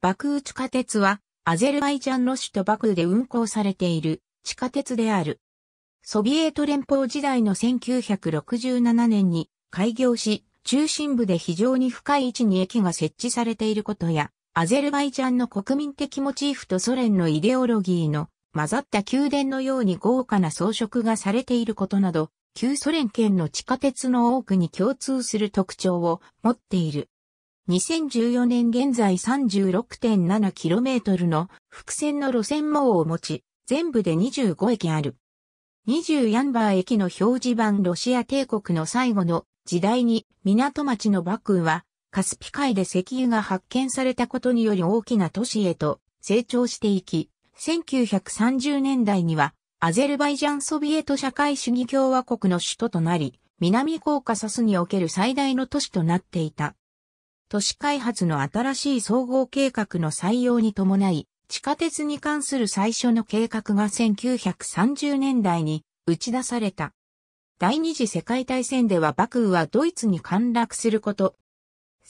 バクー地下鉄は、アゼルバイジャンの首都バクーで運行されている地下鉄である。ソビエト連邦時代の1967年に開業し、中心部で非常に深い位置に駅が設置されていることや、アゼルバイジャンの国民的モチーフとソ連のイデオロギーの混ざった宮殿のように豪華な装飾がされていることなど、旧ソ連圏の地下鉄の多くに共通する特徴を持っている。2014年現在 36.7km の伏線の路線網を持ち、全部で25駅ある。20ヤンバー駅の表示板ロシア帝国の最後の時代に港町のバクーはカスピ海で石油が発見されたことにより大きな都市へと成長していき、1930年代にはアゼルバイジャンソビエト社会主義共和国の首都となり、南コーカサスにおける最大の都市となっていた。都市開発の新しい総合計画の採用に伴い、地下鉄に関する最初の計画が1930年代に打ち出された。第二次世界大戦では幕府はドイツに陥落すること。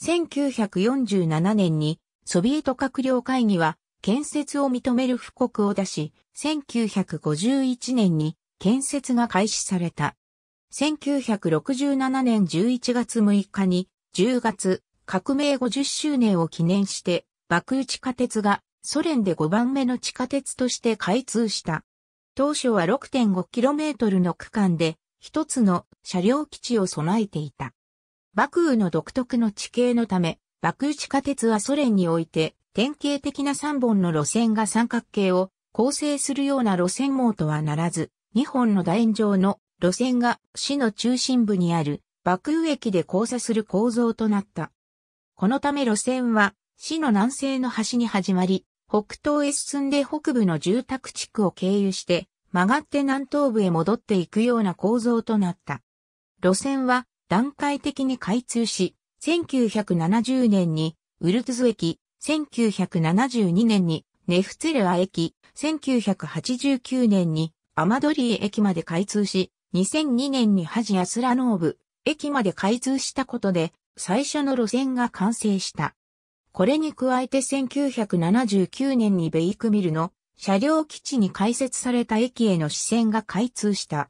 1947年にソビエト閣僚会議は建設を認める布告を出し、1951年に建設が開始された。1967年11月6日に10月革命50周年を記念して、爆打地下鉄がソ連で5番目の地下鉄として開通した。当初は 6.5km の区間で、一つの車両基地を備えていた。爆雨の独特の地形のため、爆雨地下鉄はソ連において、典型的な3本の路線が三角形を構成するような路線網とはならず、2本の楕円状の路線が市の中心部にある爆雨駅で交差する構造となった。このため路線は、市の南西の端に始まり、北東へ進んで北部の住宅地区を経由して、曲がって南東部へ戻っていくような構造となった。路線は段階的に開通し、1970年にウルトゥズ駅、1972年にネフツェルア駅、1989年にアマドリー駅まで開通し、2002年にハジアスラノーブ駅まで開通したことで、最初の路線が完成した。これに加えて1979年にベイクミルの車両基地に開設された駅への支線が開通した。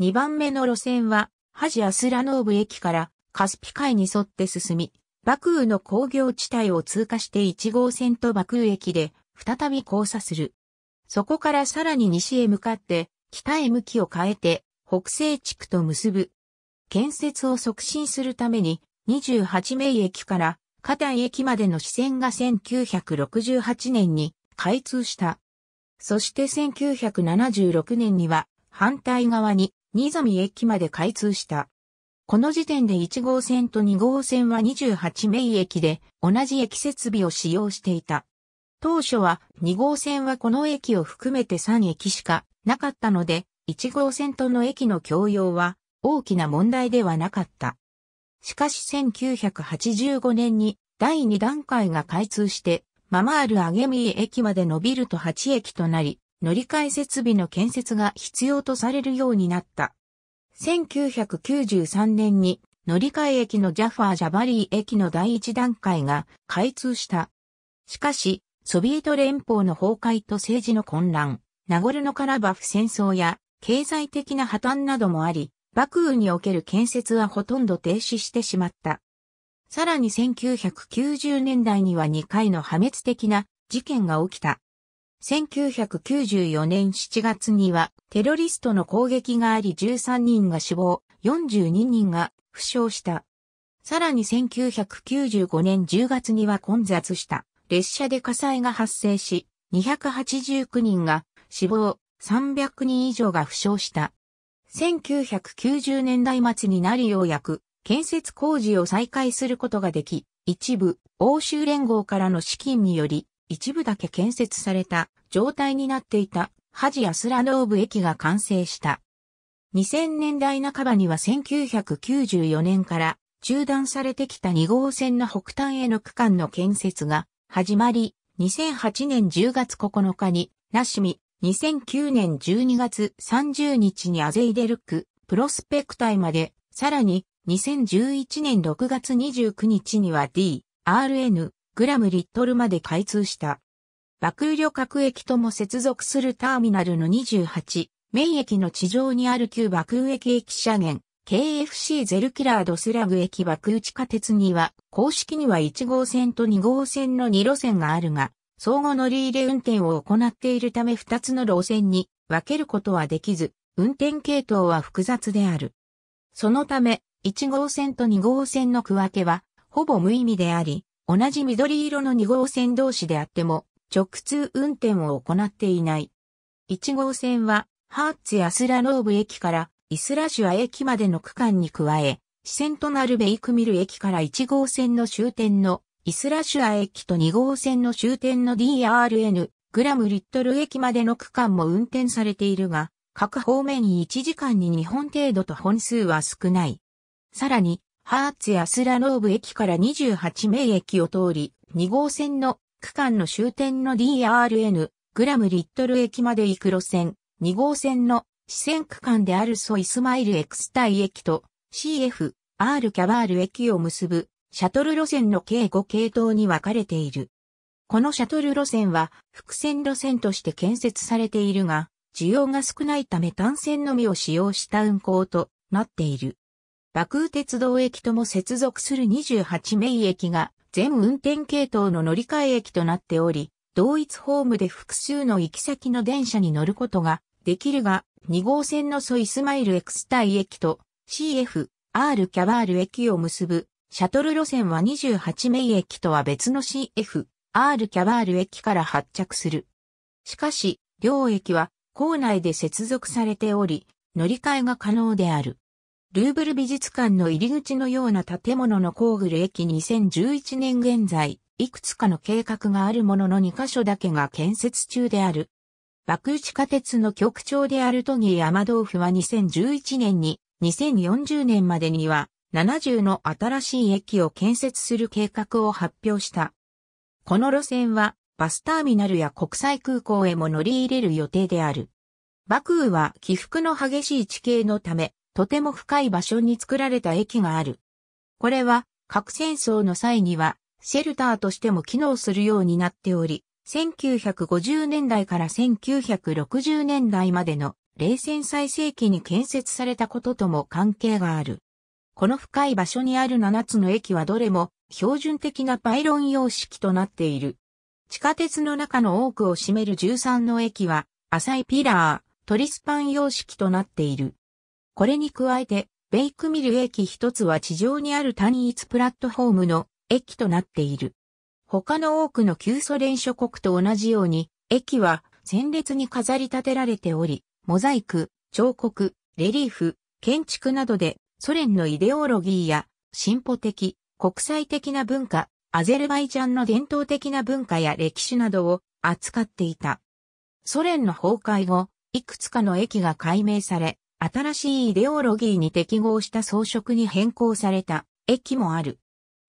2番目の路線は、ハジ・アスラノーブ駅からカスピ海に沿って進み、バクーの工業地帯を通過して1号線とバクー駅で再び交差する。そこからさらに西へ向かって北へ向きを変えて北西地区と結ぶ。建設を促進するために28名駅から片丹駅までの支線が1968年に開通した。そして1976年には反対側に新見駅まで開通した。この時点で1号線と2号線は28名駅で同じ駅設備を使用していた。当初は2号線はこの駅を含めて3駅しかなかったので、1号線との駅の共用は大きな問題ではなかった。しかし1985年に第2段階が開通して、ママールアゲミ駅まで伸びると8駅となり、乗り換え設備の建設が必要とされるようになった。1993年に乗り換え駅のジャファー・ジャバリー駅の第1段階が開通した。しかし、ソビエト連邦の崩壊と政治の混乱、ナゴルノカラバフ戦争や経済的な破綻などもあり、幕府における建設はほとんど停止してしまった。さらに1990年代には2回の破滅的な事件が起きた。1994年7月にはテロリストの攻撃があり13人が死亡、42人が負傷した。さらに1995年10月には混雑した列車で火災が発生し、289人が死亡、300人以上が負傷した。1990年代末になりようやく建設工事を再開することができ、一部、欧州連合からの資金により、一部だけ建設された状態になっていたハジ・アスラノーブ駅が完成した。2000年代半ばには1994年から中断されてきた2号線の北端への区間の建設が始まり、2008年10月9日にナシミ2009年12月30日にアゼイデルク、プロスペクタイまで、さらに2011年6月29日には D、RN、グラムリットルまで開通した。爆雨客駅とも接続するターミナルの28、メイ駅の地上にある旧爆雨駅駅車源、KFC ゼルキラードスラグ駅爆雨地下鉄には、公式には1号線と2号線の2路線があるが、相互乗り入れ運転を行っているため2つの路線に分けることはできず、運転系統は複雑である。そのため、1号線と2号線の区分けは、ほぼ無意味であり、同じ緑色の2号線同士であっても、直通運転を行っていない。1号線は、ハーツやスラローブ駅からイスラシュア駅までの区間に加え、支線となるベイクミル駅から1号線の終点のイスラシュア駅と2号線の終点の DRN グラムリットル駅までの区間も運転されているが、各方面に1時間に2本程度と本数は少ない。さらに、ハーツやスラノーブ駅から28名駅を通り、2号線の区間の終点の DRN グラムリットル駅まで行く路線、2号線の支線区間であるソイスマイルエクスタイ駅と CF、R キャバール駅を結ぶシャトル路線の計5系統に分かれている。このシャトル路線は複線路線として建設されているが、需要が少ないため単線のみを使用した運行となっている。爆鉄道駅とも接続する28名駅が全運転系統の乗り換え駅となっており、同一ホームで複数の行き先の電車に乗ることができるが、2号線のソイスマイルエクスタイ駅と CF、R キャバール駅を結ぶシャトル路線は28名駅とは別の CF、R キャバール駅から発着する。しかし、両駅は構内で接続されており、乗り換えが可能である。ルーブル美術館の入り口のような建物のコーグル駅2011年現在、いくつかの計画があるものの2カ所だけが建設中である。爆打地下鉄の局長であるトギー・アマドーフは2011年に2040年までには70の新しい駅を建設する計画を発表した。この路線はバスターミナルや国際空港へも乗り入れる予定である。バクーは起伏の激しい地形のため、とても深い場所に作られた駅がある。これは核戦争の際にはシェルターとしても機能するようになっており、1950年代から1960年代までの冷戦最盛期に建設されたこととも関係がある。この深い場所にある7つの駅はどれも標準的なパイロン様式となっている。地下鉄の中の多くを占める13の駅は浅いピラー、トリスパン様式となっている。これに加えて、ベイクミル駅一つは地上にある単一プラットフォームの駅となっている。他の多くの旧ソ連諸国と同じように、駅は前列に飾り立てられており、モザイク、彫刻、レリーフ、建築などでソ連のイデオロギーや進歩的、国際的な文化、アゼルバイジャンの伝統的な文化や歴史などを扱っていた。ソ連の崩壊後、いくつかの駅が解明され、新しいイデオロギーに適合した装飾に変更された駅もある。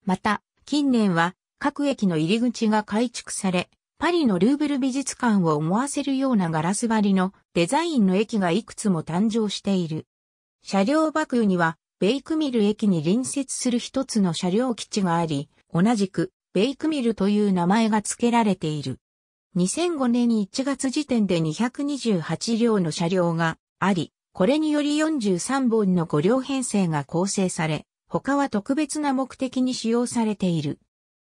また、近年は各駅の入り口が改築され、パリのルーブル美術館を思わせるようなガラス張りのデザインの駅がいくつも誕生している。車両爆クにはベイクミル駅に隣接する一つの車両基地があり、同じく、ベイクミルという名前が付けられている。2005年1月時点で228両の車両があり、これにより43本の5両編成が構成され、他は特別な目的に使用されている。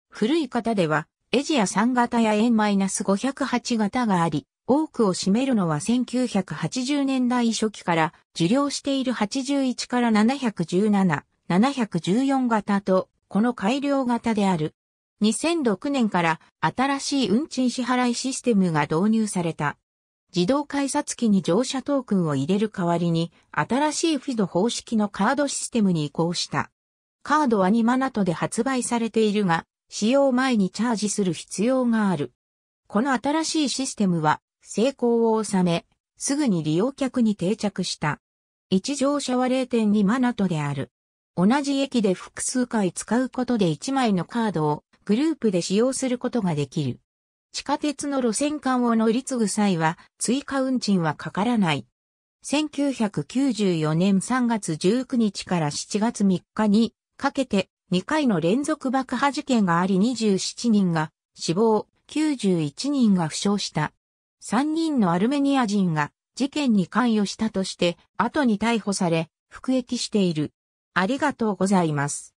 古い型では、エジア3型や N-508 型があり、多くを占めるのは1980年代初期から受領している81から717、714型と、この改良型である。2006年から新しい運賃支払いシステムが導入された。自動改札機に乗車トークンを入れる代わりに、新しいフィド方式のカードシステムに移行した。カードはニマナトで発売されているが、使用前にチャージする必要がある。この新しいシステムは成功を収め、すぐに利用客に定着した。一乗車は0.2マナトである。同じ駅で複数回使うことで1枚のカードをグループで使用することができる。地下鉄の路線間を乗り継ぐ際は追加運賃はかからない。1994年3月19日から7月3日にかけて2回の連続爆破事件があり27人が死亡、91人が負傷した。3人のアルメニア人が事件に関与したとして、後に逮捕され、服役している。ありがとうございます。